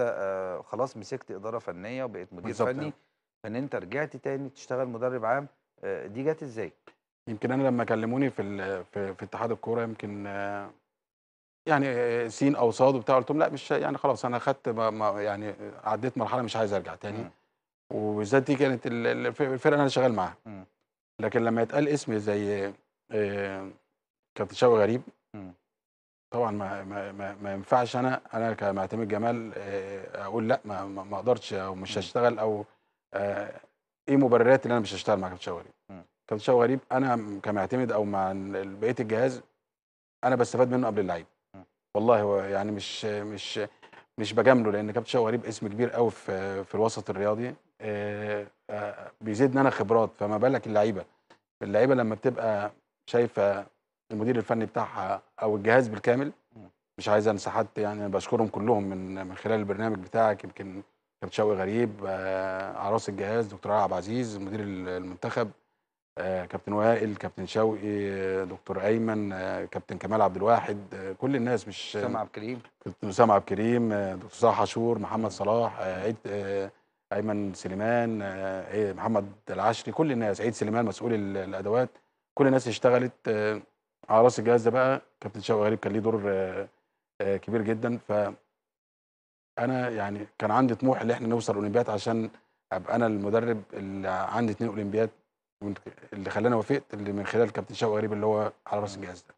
انت آه، خلاص مسكت اداره فنيه وبقيت مدير فني فان يعني. انت رجعت تاني تشتغل مدرب عام آه، دي جت ازاي يمكن انا لما كلموني في في, في اتحاد الكوره يمكن آه، يعني سين او صاد وبتاع قلت لهم لا مش يعني خلاص انا خدت يعني عديت مرحله مش عايز ارجع تاني وبالذات دي كانت الفرقه انا شغال معاها لكن لما يتقال اسم زي كابتن شوقي غريب طبعا ما ما ما, ما ينفعش انا انا كمعتمد جمال آه، اقول لا ما ما اقدرش او مش هشتغل او آه، ايه مبررات اللي انا مش هشتغل مع كابتن شوقي غريب كابتن شوقي غريب انا كمعتمد او مع بقيه الجهاز انا بستفاد منه قبل اللعيب والله هو يعني مش مش مش بجامله لان كابتن شوقي غريب اسم كبير قوي في في الوسط الرياضي آه، بيزيدني انا خبرات فما بالك اللعيبه اللعيبه لما بتبقى شايفه المدير الفني بتاعها او الجهاز بالكامل مش عايز انسى حد يعني بشكرهم كلهم من من خلال البرنامج بتاعك يمكن كابتن شوقي غريب آه، على راس الجهاز دكتور علي عبد العزيز مدير المنتخب آه، كابتن وائل كابتن شوقي آه، دكتور ايمن كابتن كمال عبد الواحد كل الناس مش اسامه عبد الكريم كابتن اسامه عبد الكريم دكتور صلاح عاشور محمد صلاح عيد ايمن سليمان إيه، محمد العشري كل الناس عيد سليمان مسؤول الادوات كل الناس اشتغلت على راس الجهاز ده بقى كابتن شوقي غريب كان ليه دور آه، آه، كبير جدا ف انا يعني كان عندي طموح ان احنا نوصل اولمبياد عشان ابقى انا المدرب اللي عندي اثنين اولمبياد اللي خلاني وافقت اللي من خلال كابتن شوقي غريب اللي هو على راس الجهاز ده